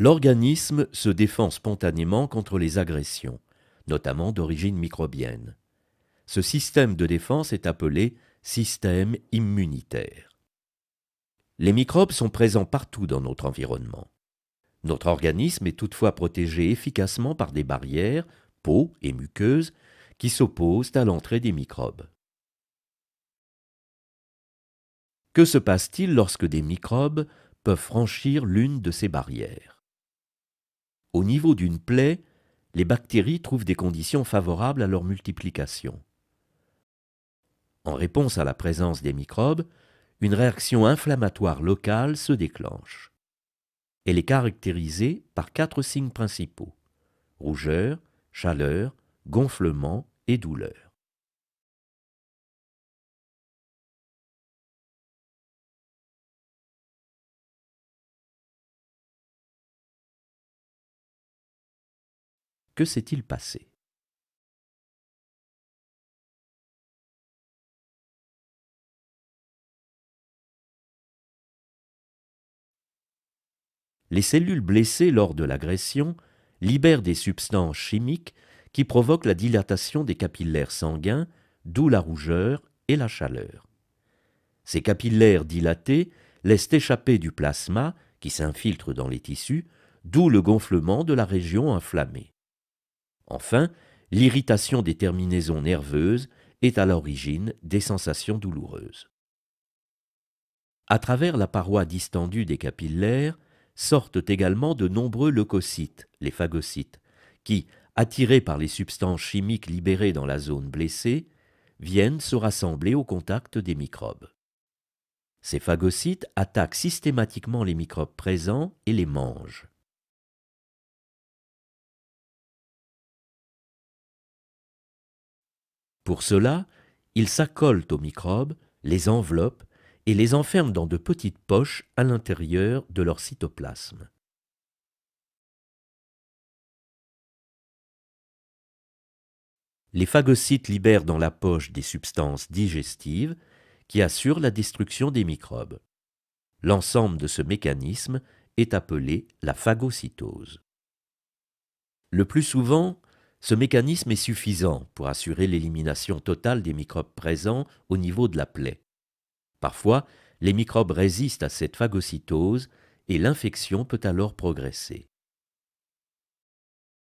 L'organisme se défend spontanément contre les agressions, notamment d'origine microbienne. Ce système de défense est appelé système immunitaire. Les microbes sont présents partout dans notre environnement. Notre organisme est toutefois protégé efficacement par des barrières, peau et muqueuses, qui s'opposent à l'entrée des microbes. Que se passe-t-il lorsque des microbes peuvent franchir l'une de ces barrières au niveau d'une plaie, les bactéries trouvent des conditions favorables à leur multiplication. En réponse à la présence des microbes, une réaction inflammatoire locale se déclenche. Elle est caractérisée par quatre signes principaux rougeur, chaleur, gonflement et douleur. Que s'est-il passé Les cellules blessées lors de l'agression libèrent des substances chimiques qui provoquent la dilatation des capillaires sanguins, d'où la rougeur et la chaleur. Ces capillaires dilatés laissent échapper du plasma qui s'infiltre dans les tissus, d'où le gonflement de la région inflammée. Enfin, l'irritation des terminaisons nerveuses est à l'origine des sensations douloureuses. À travers la paroi distendue des capillaires sortent également de nombreux leucocytes, les phagocytes, qui, attirés par les substances chimiques libérées dans la zone blessée, viennent se rassembler au contact des microbes. Ces phagocytes attaquent systématiquement les microbes présents et les mangent. Pour cela, ils s'accolent aux microbes, les enveloppent et les enferment dans de petites poches à l'intérieur de leur cytoplasme. Les phagocytes libèrent dans la poche des substances digestives qui assurent la destruction des microbes. L'ensemble de ce mécanisme est appelé la phagocytose. Le plus souvent, ce mécanisme est suffisant pour assurer l'élimination totale des microbes présents au niveau de la plaie. Parfois, les microbes résistent à cette phagocytose et l'infection peut alors progresser.